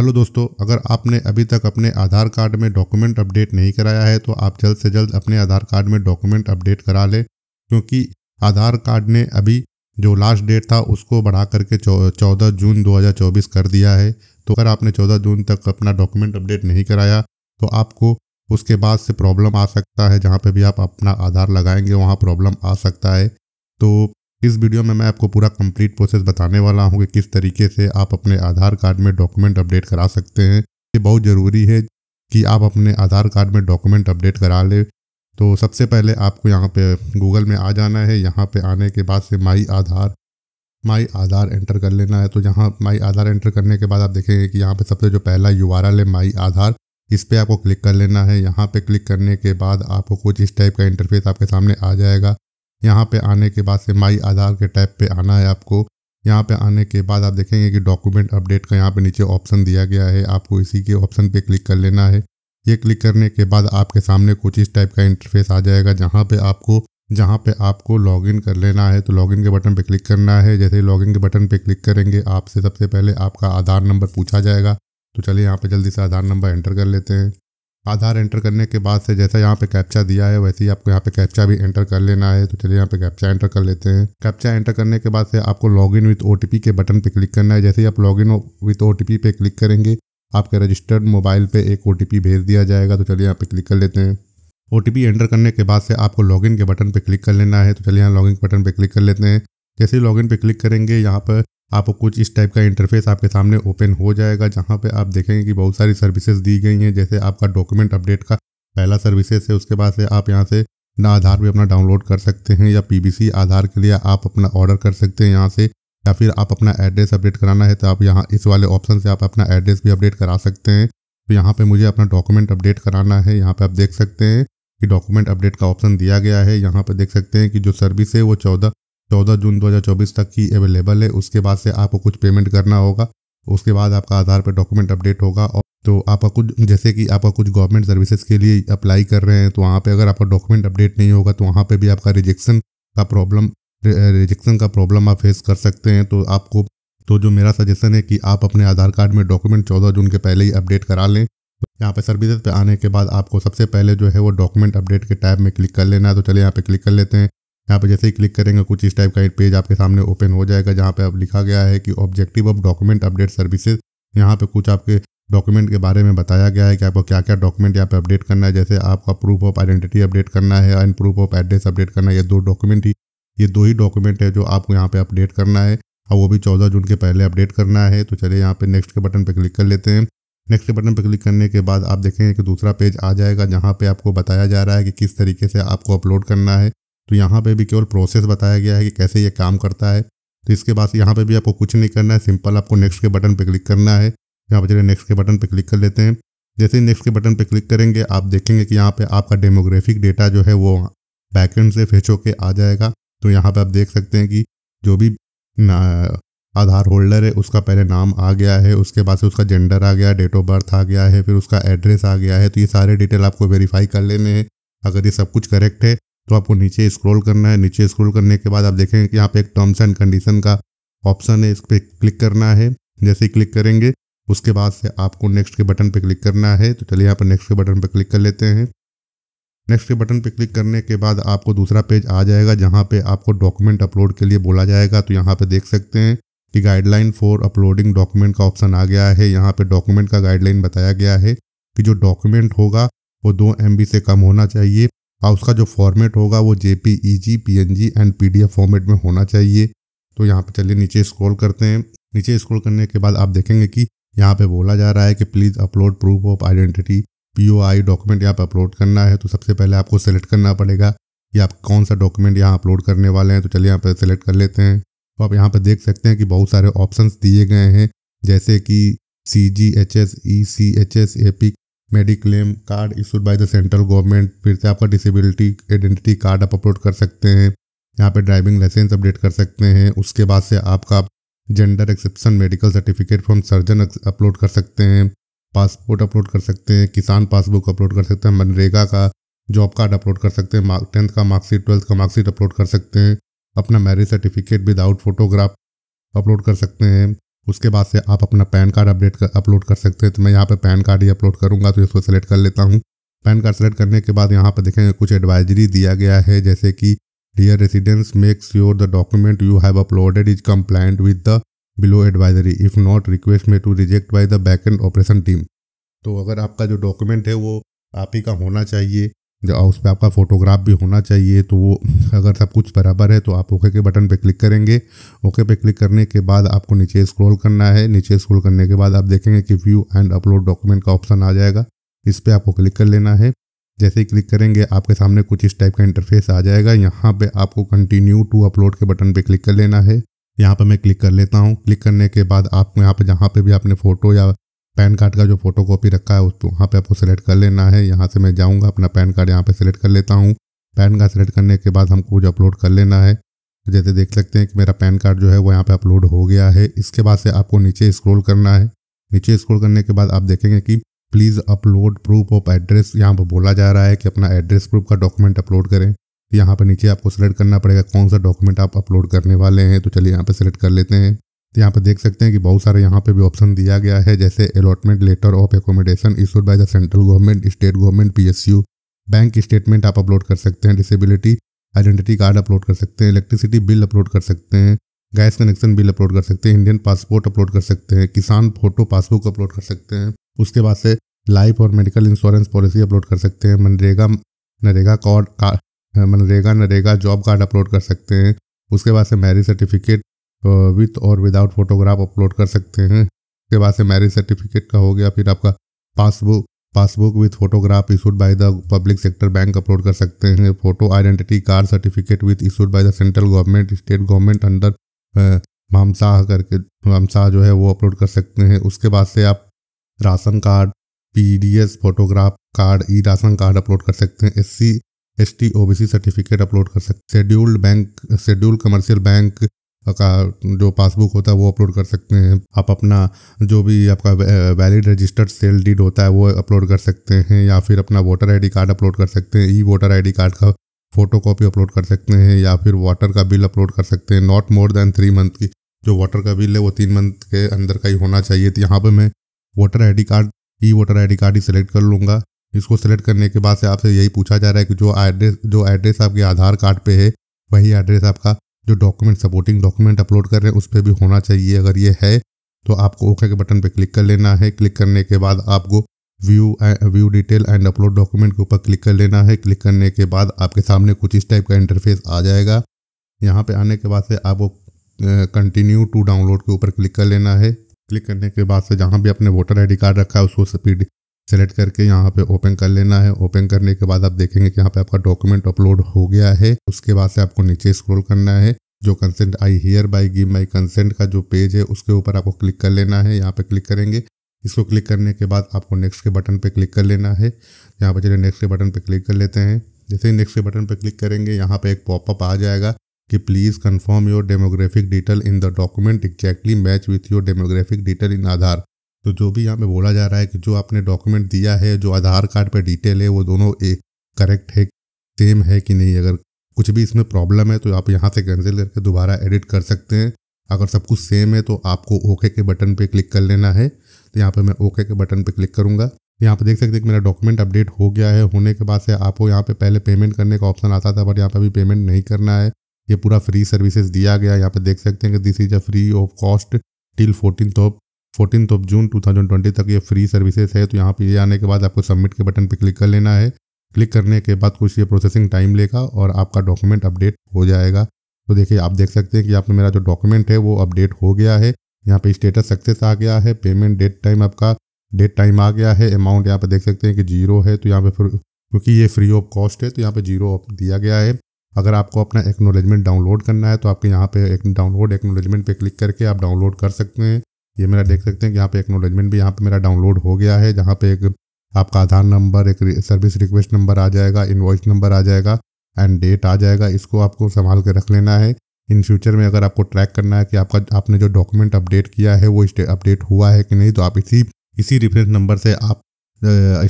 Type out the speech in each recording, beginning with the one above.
hello दोस्तों अगर आपने अभी तक अपने आधार कार्ड में डॉक्यूमेंट अपडेट नहीं कराया है तो आप जल्द से जल्द अपने आधार कार्ड में डॉक्यूमेंट अपडेट करा लें क्योंकि आधार कार्ड ने अभी जो लास्ट डेट था उसको बढ़ा करके चौदह जून 2024 कर दिया है तो अगर आपने चौदह जून तक अपना डॉक्यूमेंट अपडेट नहीं कराया तो आपको उसके बाद से प्रॉब्लम आ सकता है जहाँ पर भी आप अपना आधार लगाएंगे वहाँ प्रॉब्लम आ सकता है तो इस वीडियो में मैं आपको पूरा कंप्लीट प्रोसेस बताने वाला हूँ कि किस तरीके से आप अपने आधार कार्ड में डॉक्यूमेंट अपडेट करा सकते हैं ये बहुत ज़रूरी है कि आप अपने आधार कार्ड में डॉक्यूमेंट अपडेट करा ले तो सबसे पहले आपको यहाँ पे गूगल में आ जाना है यहाँ पे आने के बाद से माई आधार माई आधार एंटर कर लेना है तो यहाँ माई आधार एंटर करने के बाद आप देखेंगे कि यहाँ पे सबसे जो पहला यू आर है माई आधार इस पर आपको क्लिक कर लेना है यहाँ पे क्लिक करने के बाद आपको कुछ इस टाइप का इंटरफेस आपके सामने आ जाएगा यहाँ पे आने के बाद से माई आधार के टैब पे आना है आपको यहाँ पे आने के बाद आप देखेंगे कि डॉक्यूमेंट अपडेट का यहाँ पे नीचे ऑप्शन दिया गया है आपको इसी के ऑप्शन पे क्लिक कर लेना है ये क्लिक करने के बाद आपके सामने कुछ इस टाइप का इंटरफेस आ जाएगा जहाँ पे आपको जहाँ पे आपको लॉगिन कर लेना है तो लॉगिन के बटन पे क्लिक करना है जैसे ही लॉगिन के बटन पे क्लिक करेंगे आपसे सबसे पहले आपका आधार नंबर पूछा जाएगा तो चलिए यहाँ पे जल्दी से आधार नंबर एंटर कर लेते हैं आधार एंटर करने के बाद से जैसा यहाँ पे कैप्चा दिया है वैसे ही आपको यहाँ पे कैप्चा भी एंटर कर लेना है तो चलिए यहाँ पे कैप्चा एंटर कर लेते हैं कैप्चा एंटर करने के बाद से आपको लॉग इन विथ ओ के बटन पे क्लिक करना है जैसे ही आप लॉग इन विथ ओ पे क्लिक करेंगे आपके रजिस्टर्ड मोबाइल पे एक ओ भेज दिया जाएगा तो चलिए यहाँ पे क्लिक कर लेते हैं ओ एंटर करने के बाद से आपको लॉगिन के बटन पर क्लिक कर लेना है तो चलिए यहाँ लॉगिन बटन पर क्लिक कर लेते हैं जैसे ही लॉगिन पे क्लिक करेंगे यहाँ पर आपको कुछ इस टाइप का इंटरफेस आपके सामने ओपन हो जाएगा जहाँ पे आप देखेंगे कि बहुत सारी सर्विसेज दी गई हैं जैसे आपका डॉक्यूमेंट अपडेट का पहला सर्विसेज है उसके बाद से आप यहाँ से ना आधार भी अपना डाउनलोड कर सकते हैं या पी आधार के लिए आप अपना ऑर्डर कर सकते हैं यहाँ से या फिर आप अपना एड्रेस अपडेट कराना है तो आप यहाँ इस वाले ऑप्शन से आप अपना एड्रेस भी अपडेट करा सकते हैं तो यहाँ पे मुझे अपना डॉक्यूमेंट अपडेट कराना है यहाँ पे आप देख सकते हैं कि डॉक्यूमेंट अपडेट का ऑप्शन दिया गया है यहाँ पर देख सकते हैं कि जो सर्विस है वो चौदह चौदह जून चौबीस तक ही अवेलेबल है उसके बाद से आपको कुछ पेमेंट करना होगा उसके बाद आपका आधार पर डॉक्यूमेंट अपडेट होगा और तो आपका कुछ जैसे कि आपका कुछ गवर्नमेंट सर्विसेज के लिए अप्लाई कर रहे हैं तो वहाँ पे अगर आपका डॉक्यूमेंट अपडेट नहीं होगा तो वहाँ पे भी आपका रिजेक्शन का प्रॉब्लम रिजेक्शन का प्रॉब्लम आप फेस कर सकते हैं तो आपको तो जो मेरा सजेशन है कि आप अपने आधार कार्ड में डॉक्यूमेंट चौदह जून के पहले ही अपडेट करा लें तो यहाँ पर सर्विसेज पे आने के बाद आपको सबसे पहले जो है वो डॉक्यूमेंट अपडेट के टाइप में क्लिक कर लेना है तो चलिए यहाँ पे क्लिक कर लेते हैं यहाँ पे जैसे ही क्लिक करेंगे कुछ इस टाइप का एक पेज आपके सामने ओपन हो जाएगा जहाँ पे अब लिखा गया है कि objective of document update services यहाँ पे कुछ आपके डॉक्यूमेंट के बारे में बताया गया है कि आपको क्या क्या डॉक्यूमेंट यहाँ पे अपडेट करना है जैसे आपका प्रूफ ऑफ आइडेंटिटी अपडेट करना है and proof of address update करना है ये दो डॉक्यूमेंट ही ये दो ही डॉक्यूमेंट है जो आपको यहाँ पे अपडेट करना है और वो भी चौदह जून के पहले अपडेट करना है तो चलिए यहाँ पे नेक्स्ट के बटन पर क्लिक कर लेते हैं नेक्स्ट बटन पर क्लिक करने के बाद आप देखेंगे कि दूसरा पेज आ जाएगा जहाँ पे आपको बताया जा रहा है कि किस तरीके से आपको अपलोड करना है तो यहाँ पे भी केवल प्रोसेस बताया गया है कि कैसे ये काम करता है तो इसके बाद यहाँ पे भी आपको कुछ नहीं करना है सिंपल आपको नेक्स्ट के बटन पे क्लिक करना है यहाँ पर चलिए नेक्स्ट के बटन पे क्लिक कर लेते हैं जैसे ही नेक्स्ट के बटन पे क्लिक करेंगे आप देखेंगे कि यहाँ पे आपका डेमोग्राफिक डेटा जो है वो बैकेंड से फेच होकर आ जाएगा तो यहाँ पे आप देख सकते हैं कि जो भी आधार होल्डर है उसका पहले नाम आ गया है उसके बाद से उसका जेंडर आ गया डेट ऑफ बर्थ आ गया है फिर उसका एड्रेस आ गया है तो ये सारे डिटेल आपको वेरीफाई कर लेने हैं अगर ये सब कुछ करेक्ट है तो आपको नीचे स्क्रॉल करना है नीचे स्क्रॉल करने के बाद आप देखेंगे कि यहाँ पे एक टर्म्स एंड कंडीशन का ऑप्शन है इस पर क्लिक करना है जैसे ही क्लिक करेंगे उसके बाद से आपको नेक्स्ट के बटन पे क्लिक करना है तो चलिए यहाँ पर नेक्स्ट के बटन पे क्लिक कर लेते हैं नेक्स्ट के बटन पे क्लिक करने के बाद आपको दूसरा पेज आ जाएगा जहाँ पे आपको डॉक्यूमेंट अपलोड के लिए बोला जाएगा तो यहाँ पे देख सकते हैं कि गाइडलाइन फॉर अपलोडिंग डॉक्यूमेंट का ऑप्शन आ गया है यहाँ पे डॉक्यूमेंट का गाइडलाइन बताया गया है कि जो डॉक्यूमेंट होगा वो दो एम से कम होना चाहिए और हाँ, उसका जो फॉर्मेट होगा वो J P E G P N G and P D F format में होना चाहिए तो यहाँ पे चलिए नीचे स्क्रॉल करते हैं नीचे स्क्रॉल करने के बाद आप देखेंगे कि यहाँ पे बोला जा रहा है कि please upload proof of identity P O I document यहाँ पर अपलोड करना है तो सबसे पहले आपको सेलेक्ट करना पड़ेगा कि आप कौन सा डॉक्यूमेंट यहाँ अपलोड करने वाले हैं तो चलिए यहाँ पर सेलेक्ट कर लेते हैं तो आप यहाँ पर देख सकते हैं कि बहुत सारे ऑप्शंस दिए गए हैं जैसे कि C G H S E C H S EPIC mediclaim card issued by the central government फिर से आपका डिसेबिलिटी आइडेंटिटी कार्ड आप अपलोड कर सकते हैं यहाँ पे ड्राइविंग लाइसेंस अपडेट कर सकते हैं उसके बाद से आपका gender exception medical certificate from surgeon upload कर सकते हैं पासपोर्ट अपलोड कर सकते हैं किसान पासबुक अपलोड कर सकते हैं मनरेगा का जॉब कार्ड अपलोड कर सकते हैं मार्क टेंथ का मार्कशीट ट्वेल्थ का मार्कशीट अपलोड कर सकते हैं अपना marriage certificate without photograph upload कर सकते हैं उसके बाद से आप अपना पैन कार्ड अपडेट कर अपलोड कर सकते हैं तो मैं यहाँ पे पैन कार्ड ही अपलोड करूँगा तो इसको सेलेक्ट कर लेता हूँ पैन कार्ड सेलेक्ट करने के बाद यहाँ पर देखेंगे कुछ एडवाइजरी दिया गया है जैसे कि dear residence make sure the document you have uploaded is compliant with the below advisory if not request may to reject by the back end operation team तो अगर आपका जो डॉक्यूमेंट है वो आप ही का होना चाहिए उस पर आपका फ़ोटोग्राफ भी होना चाहिए तो वो अगर सब कुछ बराबर है तो आप ओके के बटन पे क्लिक करेंगे ओके पे क्लिक करने के बाद आपको नीचे स्क्रॉल करना है नीचे स्क्रॉल करने के बाद आप देखेंगे कि व्यू एंड अपलोड डॉक्यूमेंट का ऑप्शन आ जाएगा इस पर आपको क्लिक कर लेना है जैसे ही क्लिक करेंगे आपके सामने कुछ इस टाइप का इंटरफेस आ जाएगा यहाँ पर आपको कंटिन्यू टू अपलोड के बटन पर क्लिक कर लेना है यहाँ पर मैं क्लिक कर लेता हूँ क्लिक करने के बाद आप यहाँ पर जहाँ पर भी आपने फ़ोटो या पैन कार्ड का जो फोटो कॉपी रखा है उस वहाँ पर आपको सेलेक्ट कर लेना है यहाँ से मैं जाऊँगा अपना पैन कार्ड यहाँ पर सेलेक्ट कर लेता हूँ पैन कार्ड सेलेक्ट करने के बाद हमको जो अपलोड कर लेना है जैसे देख सकते हैं कि मेरा पैन कार्ड जो है वो यहाँ पे अपलोड हो गया है इसके बाद से आपको नीचे स्क्रॉल करना है नीचे स्क्रॉल करने के बाद आप देखेंगे कि please upload proof of address यहाँ पर बोला जा रहा है कि अपना एड्रेस प्रूफ का डॉक्यूमेंट अपलोड करें यहाँ पर नीचे आपको सेलेक्ट करना पड़ेगा कौन सा डॉक्यूमेंट आप अपलोड करने वाले हैं तो चलिए यहाँ पर सेलेक्ट कर लेते हैं तो यहाँ पर देख सकते हैं कि बहुत सारे यहाँ पे भी ऑप्शन दिया गया है जैसे allotment letter of accommodation issued by the central government state government PSU bank statement आप अपलोड कर सकते हैं डिसेबिलिटी आइडेंटिटी कार्ड अपलोड कर सकते हैं इलेक्ट्रिसिटी बिल अपलोड कर सकते हैं गैस कनेक्शन बिल अपलोड कर सकते हैं इंडियन पासपोर्ट अपलोड कर सकते हैं किसान फोटो पासबुक अपलोड कर सकते हैं उसके बाद से लाइफ और मेडिकल इंश्योरेंस पॉलिसी अपलोड कर सकते हैं MNREGA NREGA card MNREGA NREGA job card upload कर सकते हैं उसके बाद से मैरिज सर्टिफिकेट विथ और विदाउट फोटोग्राफ अपलोड कर सकते हैं उसके बाद से मैरिज सर्टिफिकेट का हो गया फिर आपका passbook passbook with photograph issued by the public sector bank upload कर सकते हैं photo identity card certificate with issued by the central government state government under मामसाह करके मामसाह जो है वो अपलोड कर सकते हैं उसके बाद से आप ration card P photograph card E ration card upload कर सकते हैं O B C certificate upload कर सकते हैं scheduled bank scheduled commercial bank का जो पासबुक होता है वो अपलोड कर सकते हैं आप अपना जो भी आपका वैलिड रजिस्टर्ड सेल डीड होता है वो अपलोड कर सकते हैं या फिर अपना वोटर आईडी कार्ड अपलोड कर सकते हैं ई वोटर आईडी कार्ड का फोटो कॉपी अपलोड कर सकते हैं या फिर वाटर का बिल अपलोड कर सकते हैं not more than three month की जो वाटर का बिल है वो तीन मंथ के अंदर का ही होना चाहिए तो यहाँ पर मैं voter I card E voter I card ही सिलेक्ट कर लूँगा इसको सिलेक्ट करने के बाद से आपसे यही पूछा जा रहा है कि जो एड्रेस जो एड्रेस आपके आधार कार्ड पे है वही एड्रेस आपका जो डॉक्यूमेंट सपोर्टिंग डॉक्यूमेंट अपलोड कर रहे हैं उस पर भी होना चाहिए अगर ये है तो आपको ओके के बटन पर क्लिक कर लेना है क्लिक करने के बाद आपको view view detail and upload document के ऊपर क्लिक कर लेना है क्लिक करने के बाद आपके सामने कुछ इस टाइप का इंटरफेस आ जाएगा यहाँ पे आने के बाद से आपको कंटिन्यू टू डाउनलोड के ऊपर क्लिक कर लेना है क्लिक करने के बाद से जहाँ भी अपने वोटर आईडी कार्ड रखा है उसको सेलेक्ट करके यहाँ पे ओपन कर लेना है ओपन करने के बाद आप देखेंगे कि यहाँ पे आपका डॉक्यूमेंट अपलोड हो गया है उसके बाद से आपको नीचे स्क्रॉल करना है जो consent I hereby give my consent का जो पेज है उसके ऊपर आपको क्लिक कर लेना है यहाँ पे क्लिक करेंगे इसको क्लिक करने के बाद आपको नेक्स्ट के बटन पे क्लिक कर लेना है यहाँ पे चलिए नेक्स्ट के बटन पे क्लिक कर लेते हैं जैसे ही नेक्स्ट के बटन पे क्लिक करेंगे यहाँ पे एक पॉपअप आ जाएगा कि please confirm your demographic detail in the document exactly match with your demographic detail in Aadhaar तो जो भी यहाँ पे बोला जा रहा है कि जो आपने डॉक्यूमेंट दिया है जो आधार कार्ड पे डिटेल है वो दोनों एक करेक्ट है सेम है कि नहीं अगर कुछ भी इसमें प्रॉब्लम है तो आप यहाँ से कैंसिल करके दोबारा एडिट कर सकते हैं अगर सब कुछ सेम है तो आपको ओके के बटन पर क्लिक कर लेना है तो यहाँ पर मैं ओके के बटन पर क्लिक करूँगा यहाँ पे देख सकते हैं कि मेरा डॉक्यूमेंट अपडेट हो गया है होने के बाद से आपको यहाँ पे पहले पेमेंट करने का ऑप्शन आता था बट यहाँ पे अभी पेमेंट नहीं करना है ये पूरा फ्री सर्विसेज दिया गया यहाँ पे देख सकते हैं कि this is a free of cost till fourteen of fourteen of June two thousand twenty तक ये फ्री सर्विसेज है तो यहाँ पे ये आने के बाद आपको सबमिट के बटन पे क्लिक कर लेना है क्लिक करने के बाद कुछ ये प्रोसेसिंग टाइम लेगा और आपका डॉक्यूमेंट अपडेट हो जाएगा तो देखिए आप देख सकते हैं कि आपने मेरा जो डॉक्यूमेंट है वो अपडेट हो गया है यहाँ पे स्टेटस सक्सेस आ गया है पेमेंट डेट टाइम आपका डेट टाइम आ गया है अमाउंट यहाँ पे देख सकते हैं कि जीरो है तो यहाँ पे फिर क्योंकि ये फ्री ऑफ कॉस्ट है तो यहाँ पे जीरो ऑफ दिया गया है अगर आपको अपना एक्नोलेजमेंट डाउनलोड करना है तो आपके यहाँ पे एक डाउनलोड एक्नोलेजमेंट पे क्लिक करके आप डाउनलोड कर सकते हैं ये मेरा देख सकते हैं कि यहाँ पे एक्नोलेजमेंट भी यहाँ पे मेरा डाउनलोड हो गया है जहाँ पे एक आपका आधार नंबर एक सर्विस रिक्वेस्ट नंबर आ जाएगा इन्वॉइस नंबर आ जाएगा एंड डेट आ जाएगा इसको आपको संभाल के रख लेना है इन फ्यूचर में अगर आपको ट्रैक करना है कि आपका आपने जो डॉक्यूमेंट अपडेट किया है वो अपडेट हुआ है कि नहीं तो आप इसी इसी रेफरेंस नंबर से आप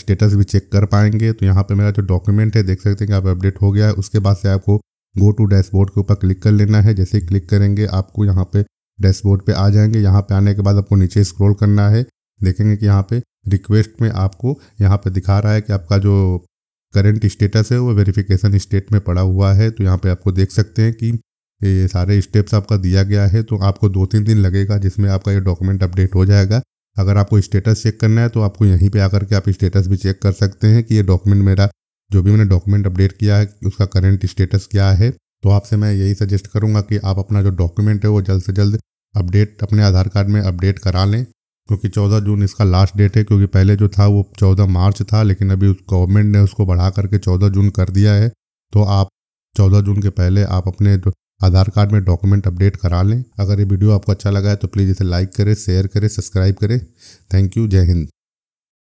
स्टेटस भी चेक कर पाएंगे तो यहाँ पे मेरा जो डॉक्यूमेंट है देख सकते हैं कि आप अपडेट हो गया है उसके बाद से आपको गो टू डैशबोर्ड के ऊपर क्लिक कर लेना है जैसे क्लिक करेंगे आपको यहाँ पे डैशबोर्ड पे आ जाएंगे यहाँ पे आने के बाद आपको नीचे स्क्रॉल करना है देखेंगे कि यहाँ पे रिक्वेस्ट में आपको यहाँ पे दिखा रहा है कि आपका जो करंट स्टेटस है वो वेरिफिकेशन स्टेट में पड़ा हुआ है तो यहाँ पे आपको देख सकते हैं कि ये सारे स्टेप्स आपका दिया गया है तो आपको दो तीन दिन लगेगा जिसमें आपका ये डॉक्यूमेंट अपडेट हो जाएगा अगर आपको स्टेटस चेक करना है तो आपको यहीं पर आकर के आप स्टेटस भी चेक कर सकते हैं कि ये डॉक्यूमेंट मेरा जो भी मैंने डॉक्यूमेंट अपडेट किया है उसका करंट स्टेटस क्या है तो आपसे मैं यही सजेस्ट करूँगा कि आप अपना जो डॉक्यूमेंट है वो जल्द से जल्द अपडेट अपने आधार कार्ड में अपडेट करा लें क्योंकि 14 जून इसका लास्ट डेट है क्योंकि पहले जो था वो 14 मार्च था लेकिन अभी उस गवर्नमेंट ने उसको बढ़ा करके 14 जून कर दिया है तो आप 14 जून के पहले आप अपने जो आधार कार्ड में डॉक्यूमेंट अपडेट करा लें अगर ये वीडियो आपको अच्छा लगा है तो प्लीज़ इसे लाइक करें शेयर करें सब्सक्राइब करें थैंक यू जय हिंद